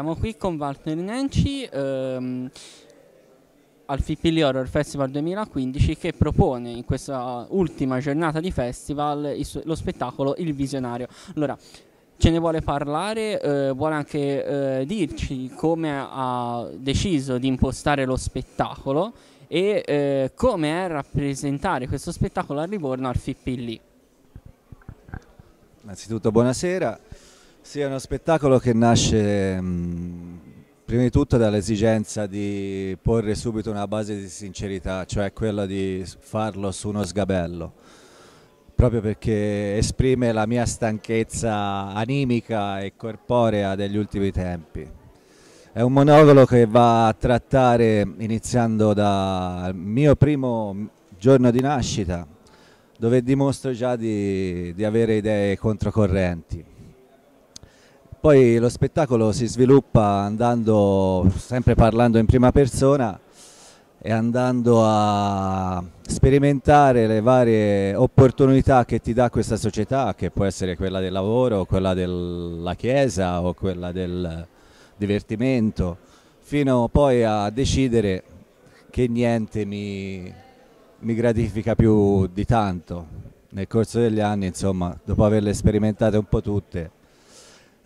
siamo qui con Walter Nenci ehm, al Fipili Horror Festival 2015 che propone in questa ultima giornata di festival il, lo spettacolo Il Visionario. Allora, ce ne vuole parlare, eh, vuole anche eh, dirci come ha deciso di impostare lo spettacolo e eh, come è rappresentare questo spettacolo a Livorno al Fipili. Innanzitutto buonasera. Sì, è uno spettacolo che nasce mh, mm, prima di tutto dall'esigenza di porre subito una base di sincerità, cioè quella di farlo su uno sgabello, proprio perché esprime la mia stanchezza animica e corporea degli ultimi tempi. È un monologo che va a trattare iniziando dal mio primo giorno di nascita, dove dimostro già di, di avere idee controcorrenti poi lo spettacolo si sviluppa andando, sempre parlando in prima persona e andando a sperimentare le varie opportunità che ti dà questa società, che può essere quella del lavoro, quella della chiesa o quella del divertimento, fino poi a decidere che niente mi, mi gratifica più di tanto. Nel corso degli anni, insomma, dopo averle sperimentate un po' tutte,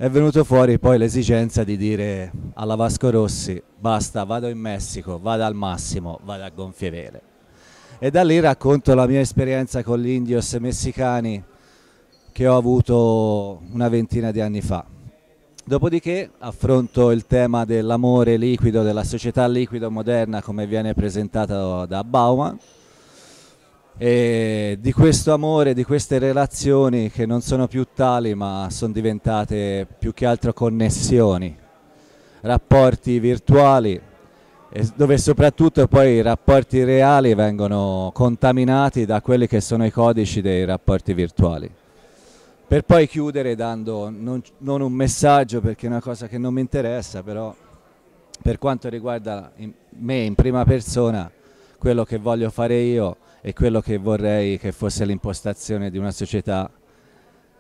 è venuto fuori poi l'esigenza di dire alla Vasco Rossi basta vado in Messico, vado al massimo, vado a gonfie vele. E da lì racconto la mia esperienza con gli indios messicani che ho avuto una ventina di anni fa. Dopodiché affronto il tema dell'amore liquido, della società liquido moderna come viene presentata da Bauman e di questo amore, di queste relazioni che non sono più tali ma sono diventate più che altro connessioni, rapporti virtuali dove soprattutto poi i rapporti reali vengono contaminati da quelli che sono i codici dei rapporti virtuali. Per poi chiudere dando non, non un messaggio perché è una cosa che non mi interessa, però per quanto riguarda in, me in prima persona, quello che voglio fare io è quello che vorrei che fosse l'impostazione di una società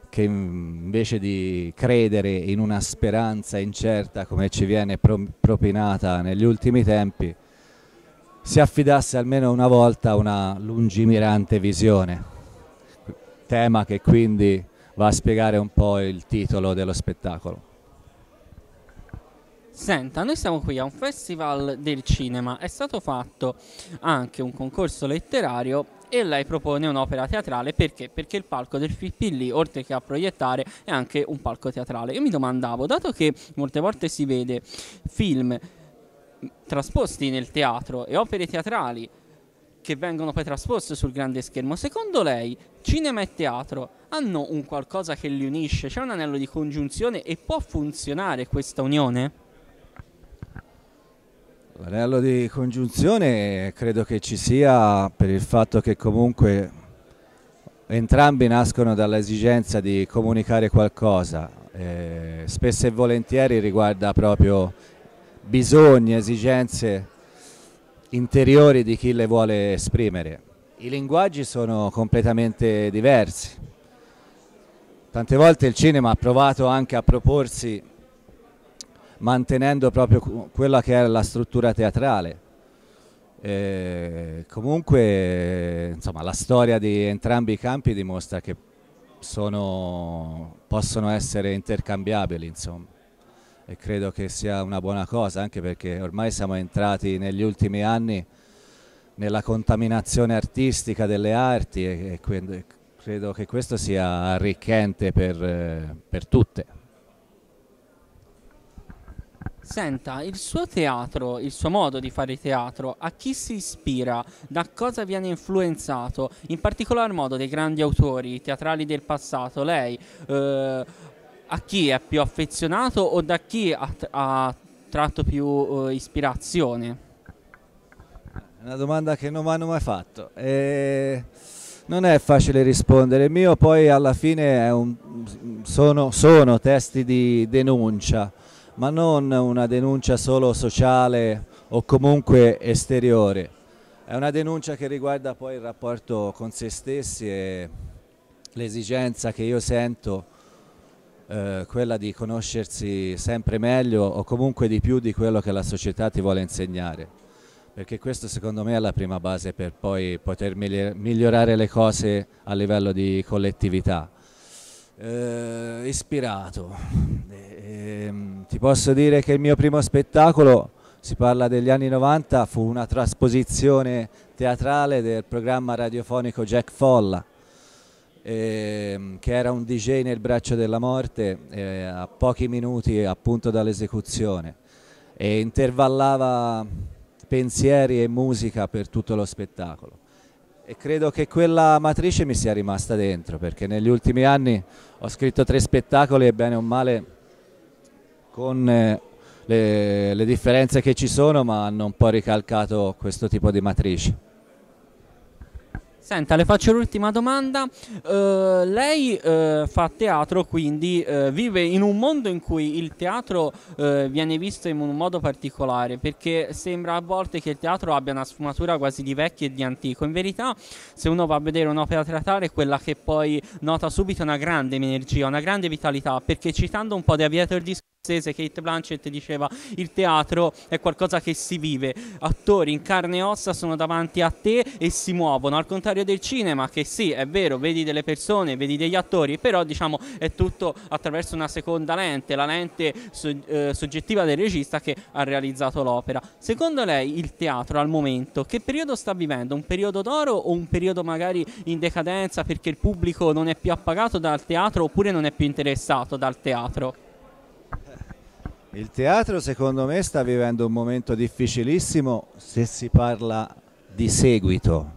che invece di credere in una speranza incerta come ci viene propinata negli ultimi tempi, si affidasse almeno una volta a una lungimirante visione, tema che quindi va a spiegare un po' il titolo dello spettacolo. Senta, noi siamo qui a un festival del cinema, è stato fatto anche un concorso letterario e lei propone un'opera teatrale perché? Perché il palco del Fippilli, oltre che a proiettare, è anche un palco teatrale. Io mi domandavo, dato che molte volte si vede film trasposti nel teatro e opere teatrali che vengono poi trasposte sul grande schermo, secondo lei cinema e teatro hanno un qualcosa che li unisce? C'è un anello di congiunzione e può funzionare questa unione? L'anello di congiunzione credo che ci sia per il fatto che comunque entrambi nascono dall'esigenza di comunicare qualcosa, eh, spesso e volentieri riguarda proprio bisogni, esigenze interiori di chi le vuole esprimere. I linguaggi sono completamente diversi. Tante volte il cinema ha provato anche a proporsi mantenendo proprio quella che era la struttura teatrale. E comunque insomma, la storia di entrambi i campi dimostra che sono, possono essere intercambiabili insomma. e credo che sia una buona cosa anche perché ormai siamo entrati negli ultimi anni nella contaminazione artistica delle arti e, e quindi credo che questo sia arricchente per, per tutte. Senta, il suo teatro, il suo modo di fare teatro, a chi si ispira? Da cosa viene influenzato? In particolar modo dei grandi autori teatrali del passato, lei eh, a chi è più affezionato o da chi ha, ha tratto più eh, ispirazione? Una domanda che non mi hanno mai fatto. E non è facile rispondere. Il mio poi alla fine un, sono, sono testi di denuncia ma non una denuncia solo sociale o comunque esteriore, è una denuncia che riguarda poi il rapporto con se stessi e l'esigenza che io sento, eh, quella di conoscersi sempre meglio o comunque di più di quello che la società ti vuole insegnare perché questo secondo me è la prima base per poi poter migliorare le cose a livello di collettività. Eh, ispirato, e, ehm, ti posso dire che il mio primo spettacolo, si parla degli anni 90, fu una trasposizione teatrale del programma radiofonico Jack Folla, e, ehm, che era un DJ nel braccio della morte e, eh, a pochi minuti appunto dall'esecuzione e intervallava pensieri e musica per tutto lo spettacolo. E credo che quella matrice mi sia rimasta dentro perché negli ultimi anni ho scritto tre spettacoli e bene o male con eh, le, le differenze che ci sono ma hanno un po' ricalcato questo tipo di matrici. Senta, le faccio l'ultima domanda. Uh, lei uh, fa teatro, quindi uh, vive in un mondo in cui il teatro viene visto in un modo particolare, perché sembra a volte che il teatro abbia una sfumatura quasi di vecchio e di antico. In verità, se uno va a vedere un'opera teatrale, è quella che poi nota subito una grande energia, una grande vitalità, perché citando un po' di Aviator Disco Kate Blanchett diceva il teatro è qualcosa che si vive, attori in carne e ossa sono davanti a te e si muovono, al contrario del cinema che sì è vero, vedi delle persone, vedi degli attori, però diciamo è tutto attraverso una seconda lente, la lente so eh, soggettiva del regista che ha realizzato l'opera. Secondo lei il teatro al momento che periodo sta vivendo? Un periodo d'oro o un periodo magari in decadenza perché il pubblico non è più appagato dal teatro oppure non è più interessato dal teatro? Il teatro secondo me sta vivendo un momento difficilissimo se si parla di seguito.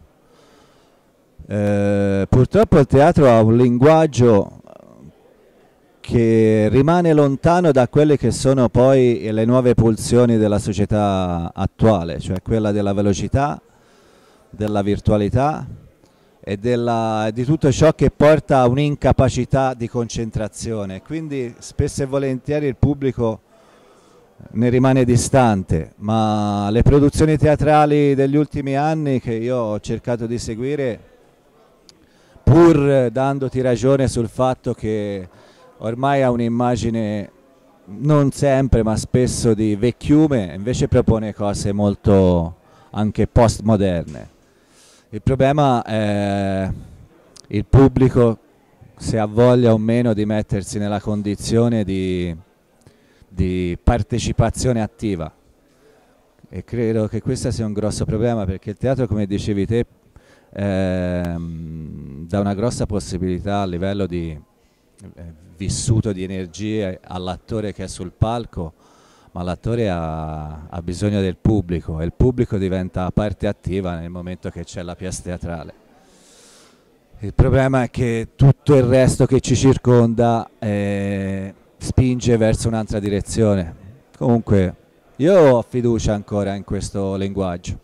Eh, purtroppo il teatro ha un linguaggio che rimane lontano da quelle che sono poi le nuove pulsioni della società attuale, cioè quella della velocità, della virtualità e della, di tutto ciò che porta a un'incapacità di concentrazione. Quindi spesso e volentieri il pubblico ne rimane distante, ma le produzioni teatrali degli ultimi anni che io ho cercato di seguire, pur dandoti ragione sul fatto che ormai ha un'immagine non sempre ma spesso di vecchiume, invece propone cose molto anche postmoderne. Il problema è il pubblico se ha voglia o meno di mettersi nella condizione di di partecipazione attiva e credo che questo sia un grosso problema perché il teatro come dicevi te ehm, dà una grossa possibilità a livello di eh, vissuto di energie all'attore che è sul palco ma l'attore ha, ha, bisogno del pubblico e il pubblico diventa parte attiva nel momento che c'è la pièce teatrale. Il problema è che tutto il resto che ci circonda eh, spinge verso un'altra direzione. Comunque io ho fiducia ancora in questo linguaggio.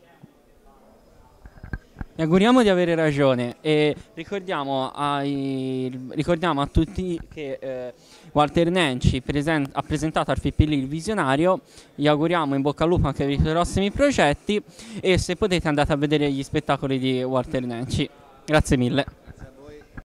Mi auguriamo di avere ragione e ricordiamo, ai, ricordiamo a tutti che eh, Walter Nenci present, ha presentato al FPL il visionario, gli auguriamo in bocca al lupo anche per i prossimi progetti e se potete andate a vedere gli spettacoli di Walter Nenci. Grazie mille.